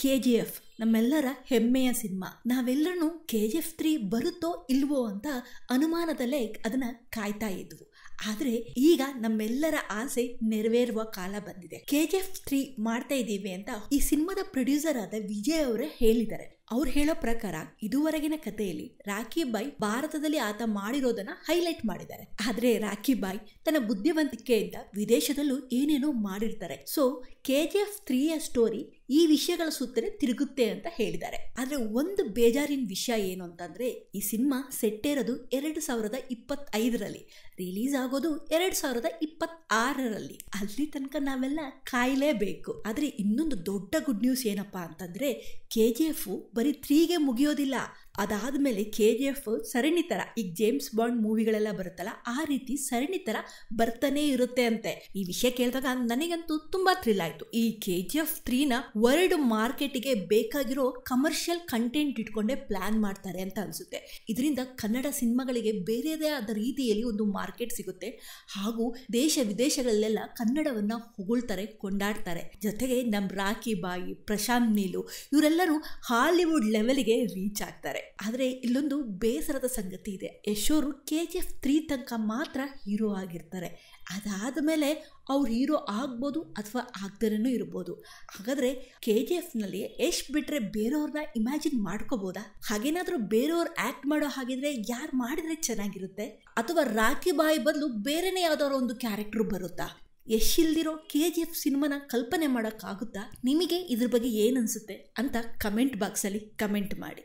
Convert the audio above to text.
KDF ನಮ್ಮೆಲ್ಲರ ಹೆಮ್ಮೆಯ cinema ನಾವೆಲ್ಲರೂ ಕೆ ಎಫ್ ತ್ರೀ ಬರುತ್ತೋ ಇಲ್ವೋ ಅಂತ ಅನುಮಾನದಲ್ಲೇ ಅದನ್ನ ಕಾಯ್ತಾ ಇದ್ವು ಆದರೆ ಈಗ ನಮ್ಮೆಲ್ಲರ ಆಸೆ ನೆರವೇರುವ ಕಾಲ ಬಂದಿದೆ ಕೆ ಎಫ್ ತ್ರೀ ಮಾಡ್ತಾ ಇದ್ದೀವಿ ಅಂತ ಈ ಸಿನಿಮಾದ ಪ್ರೊಡ್ಯೂಸರ್ ಆದ ವಿಜಯ್ ಅವರೇ ಹೇಳಿದ್ದಾರೆ ಅವ್ರು ಹೇಳೋ ಪ್ರಕಾರ ಇದುವರೆಗಿನ ಕಥೆಯಲ್ಲಿ ರಾಖಿ ಬಾಯ್ ಭಾರತದಲ್ಲಿ ಆತ ಮಾಡಿರೋದನ್ನ ಹೈಲೈಟ್ ಮಾಡಿದ್ದಾರೆ ಆದ್ರೆ ರಾಖಿ ಬಾಯ್ ತನ್ನ ಬುದ್ಧಿವಂತಿಕೆಯಿಂದ ವಿದೇಶದಲ್ಲೂ ಏನೇನೋ ಮಾಡಿರ್ತಾರೆ ಸೊ ಕೆ ಜಿ ಎಫ್ ತ್ರೀಯ ಸ್ಟೋರಿ ಈ ವಿಷಯಗಳ ಸುತ್ತಲೇ ತಿರುಗುತ್ತೆ ಅಂತ ಹೇಳಿದ್ದಾರೆ ಆದರೆ ಒಂದು ಬೇಜಾರಿನ ವಿಷಯ ಏನು ಅಂತಂದ್ರೆ ಈ ಸಿನಿಮಾ ಸೆಟ್ಟೇರೋದು ಎರಡು ಸಾವಿರದ ಇಪ್ಪತ್ತೈದರಲ್ಲಿ ರಿಲೀಸ್ ಆಗೋದು ಎರಡು ಸಾವಿರದ ಇಪ್ಪತ್ತಾರರಲ್ಲಿ ಅಲ್ಲಿ ತನಕ ನಾವೆಲ್ಲ ಕಾಯಲೇಬೇಕು ಆದರೆ ಇನ್ನೊಂದು ದೊಡ್ಡ ಗುಡ್ ನ್ಯೂಸ್ ಏನಪ್ಪಾ ಅಂತಂದ್ರೆ ಕೆ ಜಿ ಎಫ್ ಬರೀ ತ್ರೀಗೆ ಮುಗಿಯೋದಿಲ್ಲ ಅದಾದಮೇಲೆ ಕೆ ಜಿ ಎಫ್ ಸರಣಿ ಥರ ಈಗ ಜೇಮ್ಸ್ ಬಾಂಡ್ ಮೂವಿಗಳೆಲ್ಲ ಬರುತ್ತಲ್ಲ ಆ ರೀತಿ ಸರಣಿ ಥರ ಬರ್ತಾನೆ ಇರುತ್ತೆ ಅಂತೆ ಈ ವಿಷಯ ಕೇಳಿದಾಗ ನನಗಂತೂ ತುಂಬ ಥ್ರಿಲ್ ಆಯಿತು ಈ ಕೆ ಜಿ ಎಫ್ ತ್ರೀನ ವರ್ಲ್ಡ್ ಮಾರ್ಕೆಟಿಗೆ ಬೇಕಾಗಿರೋ ಕಮರ್ಷಿಯಲ್ ಕಂಟೆಂಟ್ ಇಟ್ಕೊಂಡೇ ಪ್ಲಾನ್ ಮಾಡ್ತಾರೆ ಅಂತ ಅನಿಸುತ್ತೆ ಇದರಿಂದ ಕನ್ನಡ ಸಿನಿಮಾಗಳಿಗೆ ಬೇರೆಯದೇ ಆದ ರೀತಿಯಲ್ಲಿ ಒಂದು ಮಾರ್ಕೆಟ್ ಸಿಗುತ್ತೆ ಹಾಗೂ ದೇಶ ವಿದೇಶಗಳಲ್ಲೆಲ್ಲ ಕನ್ನಡವನ್ನು ಹೊಗಳ್ತಾರೆ ಕೊಂಡಾಡ್ತಾರೆ ಜೊತೆಗೆ ನಮ್ಮ ರಾಖಿ ಬಾಯಿ ಪ್ರಶಾಂತ್ ನೀಲು ಇವರೆಲ್ಲರೂ ಹಾಲಿವುಡ್ ಲೆವೆಲ್ಗೆ ರೀಚ್ ಆಗ್ತಾರೆ ಆದರೆ ಇಲ್ಲೊಂದು ಬೇಸರದ ಸಂಗತಿ ಇದೆ ಯಶೋರು ಕೆ ಜಿ ಎಫ್ ತ್ರೀ ತನಕ ಮಾತ್ರ ಹೀರೋ ಆಗಿರ್ತಾರೆ ಅದಾದ ಮೇಲೆ ಅವ್ರು ಹೀರೋ ಆಗ್ಬೋದು ಅಥವಾ ಆಗ್ದರೇನೂ ಇರ್ಬೋದು ಹಾಗಾದರೆ ಕೆ ಜಿ ಎಫ್ನಲ್ಲಿ ಯಶ್ ಬಿಟ್ಟರೆ ಬೇರೆಯವ್ರನ್ನ ಇಮ್ಯಾಜಿನ್ ಮಾಡ್ಕೋಬೋದಾ ಹಾಗೇನಾದರೂ ಬೇರೆಯವ್ರು ಆ್ಯಕ್ಟ್ ಮಾಡೋ ಹಾಗಿದ್ರೆ ಯಾರು ಮಾಡಿದ್ರೆ ಚೆನ್ನಾಗಿರುತ್ತೆ ಅಥವಾ ರಾಖಿ ಬಾಯಿ ಬದಲು ಬೇರೆನೇ ಯಾವ್ದಾದ್ರು ಒಂದು ಕ್ಯಾರೆಕ್ಟ್ರು ಬರುತ್ತಾ ಇಲ್ದಿರೋ ಕೆ ಜಿ ಎಫ್ ಸಿನಿಮಾನ ಕಲ್ಪನೆ ಮಾಡೋಕ್ಕಾಗುತ್ತಾ ನಿಮಗೆ ಇದ್ರ ಬಗ್ಗೆ ಏನನ್ಸುತ್ತೆ ಅಂತ ಕಮೆಂಟ್ ಬಾಕ್ಸಲ್ಲಿ ಕಮೆಂಟ್ ಮಾಡಿ